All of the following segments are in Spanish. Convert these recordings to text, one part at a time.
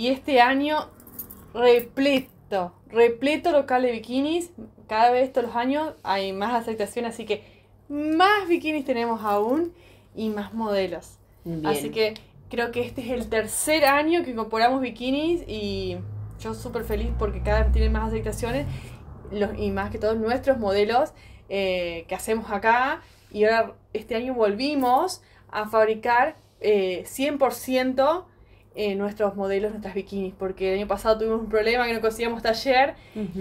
Y este año repleto, repleto local de bikinis. Cada vez todos los años hay más aceptación, así que más bikinis tenemos aún y más modelos. Así que creo que este es el tercer año que incorporamos bikinis y yo súper feliz porque cada vez tienen más aceptaciones los, y más que todos nuestros modelos eh, que hacemos acá. Y ahora este año volvimos a fabricar 100% eh, eh, nuestros modelos, nuestras bikinis, porque el año pasado tuvimos un problema que no conseguíamos taller,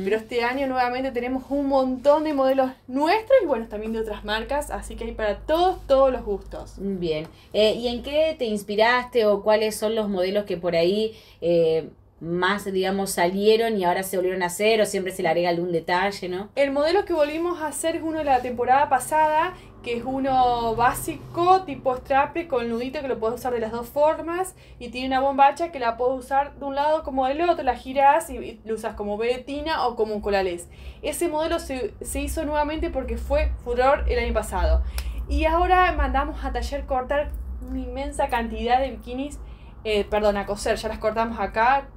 pero este año nuevamente tenemos un montón de modelos nuestros y bueno, también de otras marcas, así que hay para todos, todos los gustos. Bien, eh, ¿y en qué te inspiraste o cuáles son los modelos que por ahí... Eh, más, digamos, salieron y ahora se volvieron a hacer o siempre se le agrega algún detalle, ¿no? El modelo que volvimos a hacer es uno de la temporada pasada que es uno básico tipo strape con nudito que lo puedes usar de las dos formas y tiene una bombacha que la puedes usar de un lado como del otro, la giras y, lo usas como beretina o como un colalés. Ese modelo se, hizo nuevamente porque fue furor el año pasado. Y ahora mandamos a taller cortar una inmensa cantidad de bikinis, eh, perdón, a coser, ya las cortamos acá,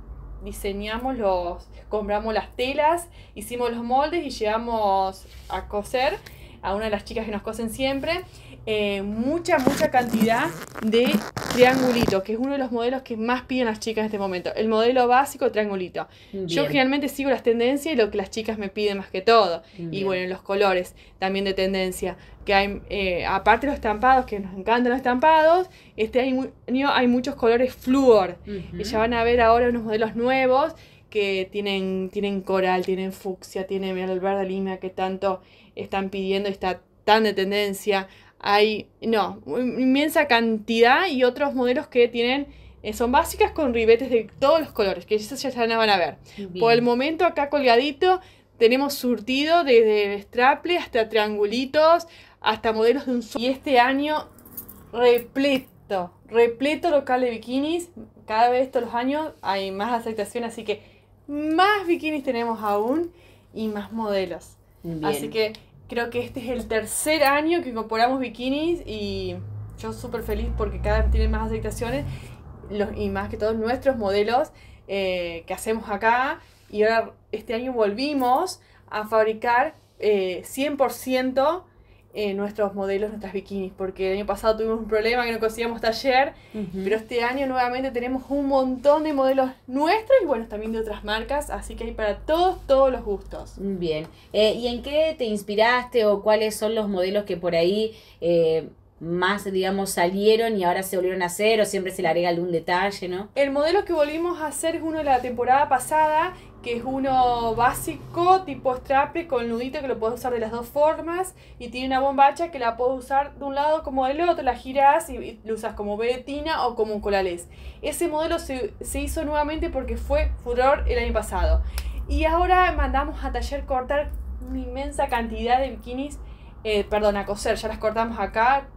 diseñamos los, compramos las telas, hicimos los moldes y llevamos a coser a una de las chicas que nos cosen siempre, eh, mucha, mucha cantidad de triangulito, que es uno de los modelos que más piden las chicas en este momento. El modelo básico, triangulito. Yo generalmente sigo las tendencias y lo que las chicas me piden más que todo. Y bueno, los colores también de tendencia. Que hay, eh, aparte de los estampados, que nos encantan los estampados, este año hay muchos colores flúor. Y ya van a ver ahora unos modelos nuevos que tienen, tienen coral, tienen fucsia, tienen el verde lima que tanto están pidiendo está tan de tendencia. Hay, no, inmensa cantidad y otros modelos que tienen, eh, son básicas con ribetes de todos los colores, que esas ya se van a ver. Por el momento acá colgadito tenemos surtido desde straple hasta triangulitos, hasta modelos de un solo. Y este año repleto, repleto local de bikinis. Cada vez todos los años hay más aceptación, así que más bikinis tenemos aún y más modelos. Así que creo que este es el tercer año que incorporamos bikinis y yo súper feliz porque cada vez tienen más aceptaciones los, y más que todos nuestros modelos eh, que hacemos acá. Y ahora este año volvimos a fabricar eh, 100% eh, nuestros modelos, nuestras bikinis, porque el año pasado tuvimos un problema que no conseguíamos taller, pero este año nuevamente tenemos un montón de modelos nuestros y bueno, también de otras marcas, así que hay para todos, todos los gustos. Bien, eh, ¿y en qué te inspiraste o cuáles son los modelos que por ahí... Eh, más, digamos, salieron y ahora se volvieron a hacer o siempre se le agrega algún detalle, ¿no? El modelo que volvimos a hacer es uno de la temporada pasada, que es uno básico, tipo strape con nudito que lo puedes usar de las dos formas y tiene una bombacha que la puedes usar de un lado como del otro, la giras y, lo usas como beretina o como un colales. Ese modelo se, hizo nuevamente porque fue furor el año pasado. Y ahora mandamos a taller cortar una inmensa cantidad de bikinis, eh, perdón, a coser, ya las cortamos acá,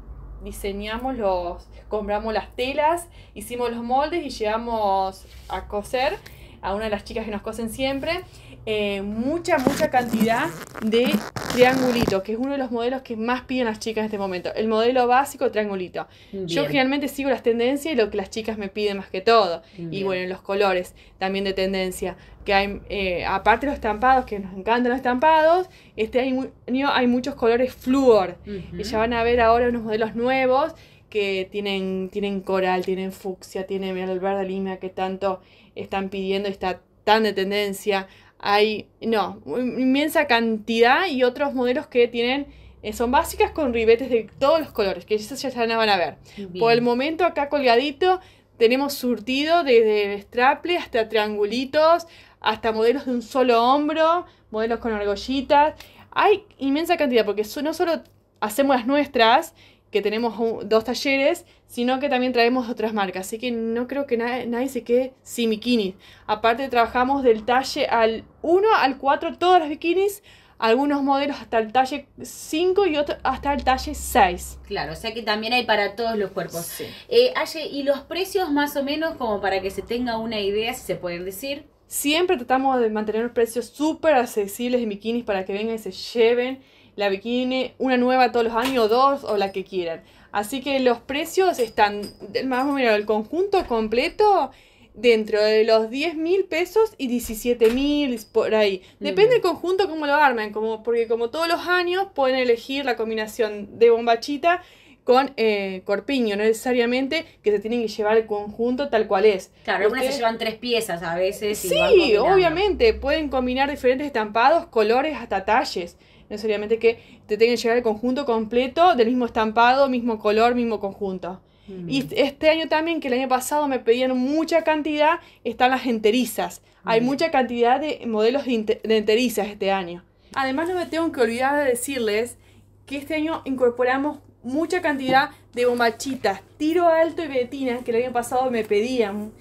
diseñamos los, compramos las telas, hicimos los moldes y llegamos a coser a una de las chicas que nos cosen siempre eh, mucha, mucha cantidad de triangulito, que es uno de los modelos que más piden las chicas en este momento. El modelo básico, triangulito. Yo generalmente sigo las tendencias y lo que las chicas me piden más que todo. Y bueno, los colores también de tendencia. Que hay, eh, aparte de los estampados, que nos encantan los estampados, este año hay muchos colores flúor. Y ya van a ver ahora unos modelos nuevos que tienen, tienen coral, tienen fucsia, tienen el verde lima que tanto están pidiendo y está tan de tendencia hay, no, inmensa cantidad y otros modelos que tienen, eh, son básicas con ribetes de todos los colores, que esas ya se van a ver. Por el momento acá colgadito tenemos surtido desde straple hasta triangulitos, hasta modelos de un solo hombro, modelos con argollitas. Hay inmensa cantidad porque no solo hacemos las nuestras, que tenemos dos talleres, sino que también traemos otras marcas. Así que no creo que nadie se quede sin bikinis. Aparte trabajamos del talle al 1 al 4 todos los bikinis, algunos modelos hasta el talle 5 y otros hasta el talle 6. Claro, o sea que también hay para todos los cuerpos. Eh, ¿y los precios más o menos como para que se tenga una idea, si se pueden decir? Siempre tratamos de mantener los precios súper accesibles de bikinis para que vengan y se lleven la bikini, una nueva todos los años, dos, o la que quieran. Así que los precios están, más o menos, el conjunto completo dentro de los 10 mil pesos y 17 mil por ahí. Depende el del conjunto cómo lo armen, como, porque como todos los años pueden elegir la combinación de bombachita con eh, corpiño, necesariamente que se tienen que llevar el conjunto tal cual es. Claro, algunas se llevan tres piezas a veces. Sí, obviamente, pueden combinar diferentes estampados, colores, hasta talles necesariamente que te tenga que llegar el conjunto completo del mismo estampado, mismo color, mismo conjunto. Y este año también, que el año pasado me pedían mucha cantidad, están las enterizas. Hay mucha cantidad de modelos de, enterizas este año. Además, no me tengo que olvidar de decirles que este año incorporamos mucha cantidad de bombachitas, tiro alto y vetinas que el año pasado me pedían.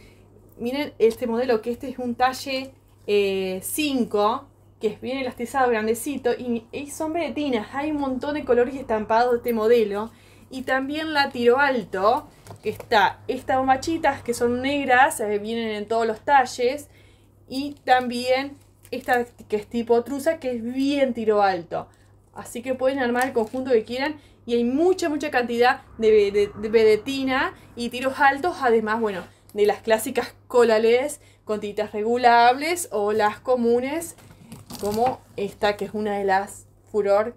Miren este modelo, que este es un talle 5, eh, que es bien elastizado, grandecito, y son bedetinas Hay un montón de colores estampados de este modelo. Y también la tiro alto, que está estas machitas que son negras, eh, vienen en todos los talles. Y también esta que es tipo trusa que es bien tiro alto. Así que pueden armar el conjunto que quieran. Y hay mucha, mucha cantidad de, bedetina y tiros altos. Además, bueno, de las clásicas colales con tiritas regulables o las comunes como esta que es una de las furor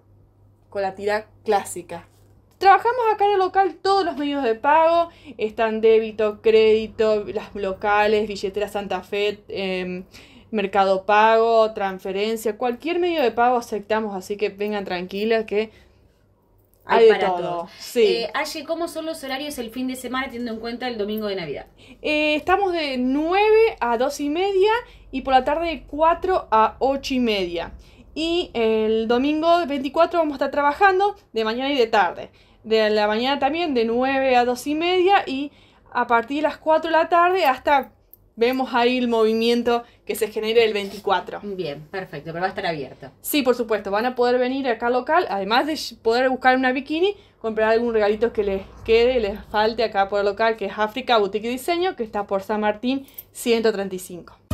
con la tira clásica. Trabajamos acá en el local todos los medios de pago, están débito, crédito, las locales, billetera Santa Fe, em, mercado pago, transferencia, cualquier medio de pago aceptamos, así que vengan tranquilas que hay, para todo. Eh, ¿cómo son los horarios el fin de semana teniendo en cuenta el domingo de Navidad? Eh, estamos de 9 a 2 y media y por la tarde de 4 a 8 y media. Y el domingo 24 vamos a estar trabajando de mañana y de tarde. De la mañana también de 9 a 2 y media y a partir de las 4 de la tarde hasta vemos ahí el movimiento que se genere el 24. Bien, perfecto, pero va a estar abierto. Sí, por supuesto, van a poder venir acá local, además de poder buscar una bikini, comprar algún regalito que les quede, les falte acá por el local, que es África Boutique Diseño, que está por San Martín 135.